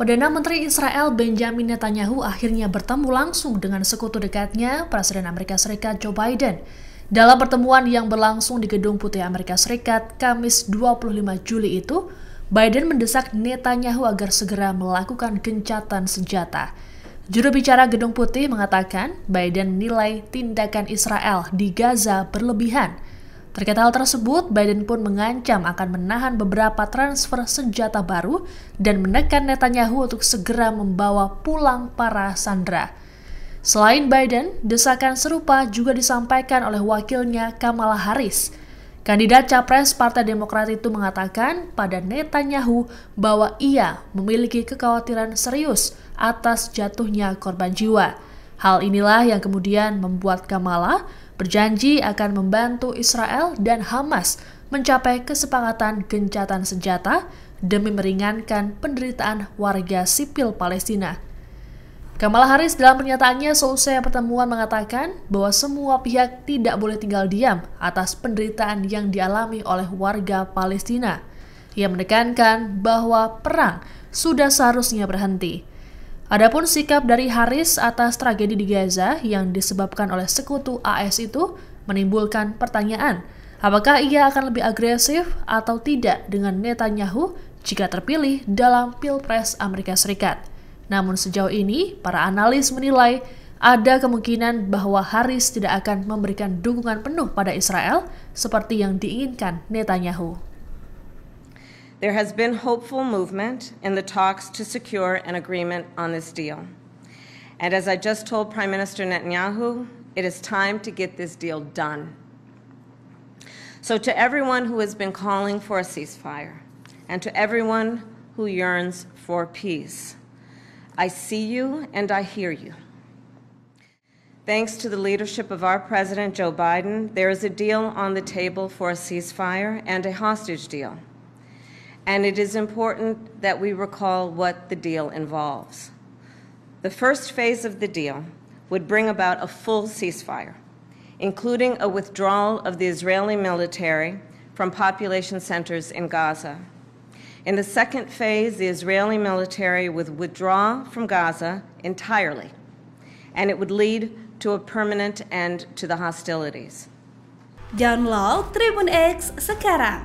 Perdana Menteri Israel Benjamin Netanyahu akhirnya bertemu langsung dengan sekutu dekatnya, Presiden Amerika Serikat Joe Biden. Dalam pertemuan yang berlangsung di Gedung Putih Amerika Serikat Kamis 25 Juli itu, Biden mendesak Netanyahu agar segera melakukan gencatan senjata. Juru bicara Gedung Putih mengatakan Biden menilai tindakan Israel di Gaza berlebihan – Terkait hal tersebut, Biden pun mengancam akan menahan beberapa transfer senjata baru dan menekan Netanyahu untuk segera membawa pulang para sandera. Selain Biden, desakan serupa juga disampaikan oleh wakilnya Kamala Harris. Kandidat capres Partai Demokrat itu mengatakan pada Netanyahu bahwa ia memiliki kekhawatiran serius atas jatuhnya korban jiwa. Hal inilah yang kemudian membuat Kamala berjanji akan membantu Israel dan Hamas mencapai kesepakatan gencatan senjata demi meringankan penderitaan warga sipil Palestina. Kamala Harris dalam pernyataannya selesai pertemuan mengatakan bahwa semua pihak tidak boleh tinggal diam atas penderitaan yang dialami oleh warga Palestina. Ia menekankan bahwa perang sudah seharusnya berhenti. Adapun sikap dari Haris atas tragedi di Gaza yang disebabkan oleh sekutu AS itu menimbulkan pertanyaan, apakah ia akan lebih agresif atau tidak dengan Netanyahu jika terpilih dalam Pilpres Amerika Serikat. Namun sejauh ini, para analis menilai ada kemungkinan bahwa Haris tidak akan memberikan dukungan penuh pada Israel seperti yang diinginkan Netanyahu. There has been hopeful movement in the talks to secure an agreement on this deal. And as I just told Prime Minister Netanyahu, it is time to get this deal done. So, to everyone who has been calling for a ceasefire, and to everyone who yearns for peace, I see you and I hear you. Thanks to the leadership of our President Joe Biden, there is a deal on the table for a ceasefire and a hostage deal and it is important that we recall what the deal involves. The first phase of the deal would bring about a full ceasefire, including a withdrawal of the Israeli military from population centers in Gaza. In the second phase, the Israeli military would withdraw from Gaza entirely, and it would lead to a permanent end to the hostilities. Download Tribun X sekarang.